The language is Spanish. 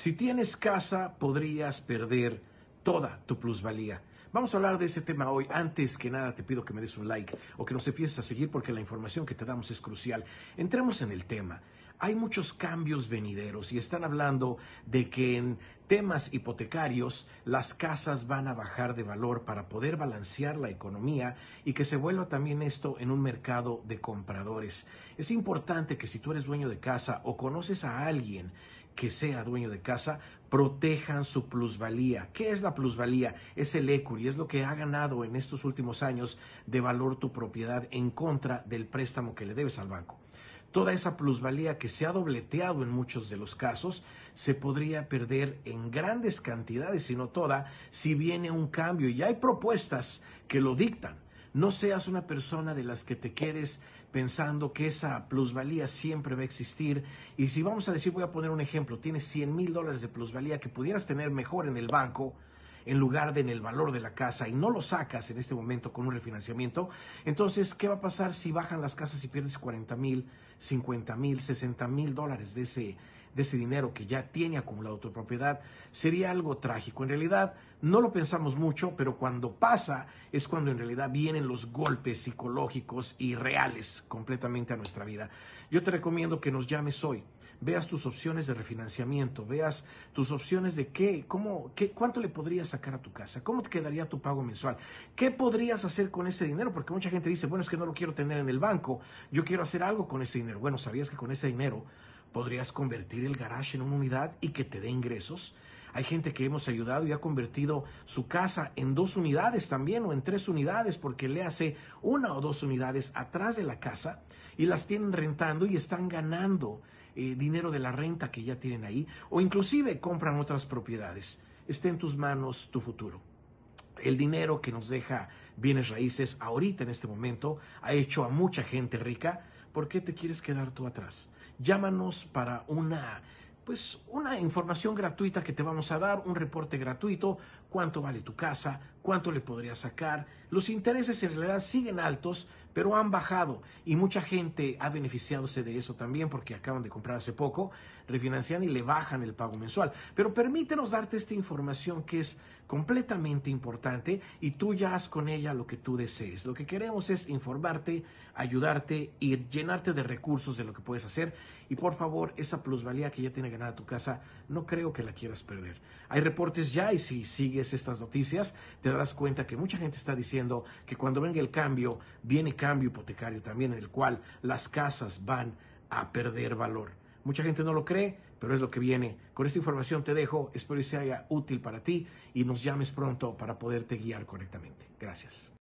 Si tienes casa, podrías perder toda tu plusvalía. Vamos a hablar de ese tema hoy. Antes que nada, te pido que me des un like o que nos empieces a seguir porque la información que te damos es crucial. Entremos en el tema. Hay muchos cambios venideros y están hablando de que en temas hipotecarios las casas van a bajar de valor para poder balancear la economía y que se vuelva también esto en un mercado de compradores. Es importante que si tú eres dueño de casa o conoces a alguien que sea dueño de casa, protejan su plusvalía. ¿Qué es la plusvalía? Es el y es lo que ha ganado en estos últimos años de valor tu propiedad en contra del préstamo que le debes al banco. Toda esa plusvalía que se ha dobleteado en muchos de los casos se podría perder en grandes cantidades, si no toda, si viene un cambio. Y hay propuestas que lo dictan no seas una persona de las que te quedes pensando que esa plusvalía siempre va a existir. Y si vamos a decir, voy a poner un ejemplo, tienes 100 mil dólares de plusvalía que pudieras tener mejor en el banco, en lugar de en el valor de la casa y no lo sacas en este momento con un refinanciamiento, entonces, ¿qué va a pasar si bajan las casas y pierdes 40 mil, 50 mil, 60 mil dólares de ese, de ese dinero que ya tiene acumulado tu propiedad? Sería algo trágico. En realidad, no lo pensamos mucho, pero cuando pasa es cuando en realidad vienen los golpes psicológicos y reales completamente a nuestra vida. Yo te recomiendo que nos llames hoy veas tus opciones de refinanciamiento, veas tus opciones de qué, cómo, qué, cuánto le podrías sacar a tu casa, cómo te quedaría tu pago mensual, qué podrías hacer con ese dinero, porque mucha gente dice, bueno, es que no lo quiero tener en el banco, yo quiero hacer algo con ese dinero. Bueno, ¿sabías que con ese dinero podrías convertir el garage en una unidad y que te dé ingresos? Hay gente que hemos ayudado y ha convertido su casa en dos unidades también o en tres unidades porque le hace una o dos unidades atrás de la casa y las tienen rentando y están ganando eh, dinero de la renta que ya tienen ahí o inclusive compran otras propiedades. Está en tus manos tu futuro. El dinero que nos deja bienes raíces ahorita en este momento ha hecho a mucha gente rica. ¿Por qué te quieres quedar tú atrás? Llámanos para una pues una información gratuita que te vamos a dar, un reporte gratuito, cuánto vale tu casa, cuánto le podría sacar. Los intereses en realidad siguen altos, pero han bajado y mucha gente ha beneficiadose de eso también porque acaban de comprar hace poco, refinancian y le bajan el pago mensual. Pero permítenos darte esta información que es completamente importante y tú ya haz con ella lo que tú desees. Lo que queremos es informarte, ayudarte y llenarte de recursos de lo que puedes hacer. Y por favor, esa plusvalía que ya tiene ganada tu casa, no creo que la quieras perder. Hay reportes ya y si sigues estas noticias, te te darás cuenta que mucha gente está diciendo que cuando venga el cambio, viene cambio hipotecario también, en el cual las casas van a perder valor. Mucha gente no lo cree, pero es lo que viene. Con esta información te dejo, espero que sea útil para ti y nos llames pronto para poderte guiar correctamente. Gracias.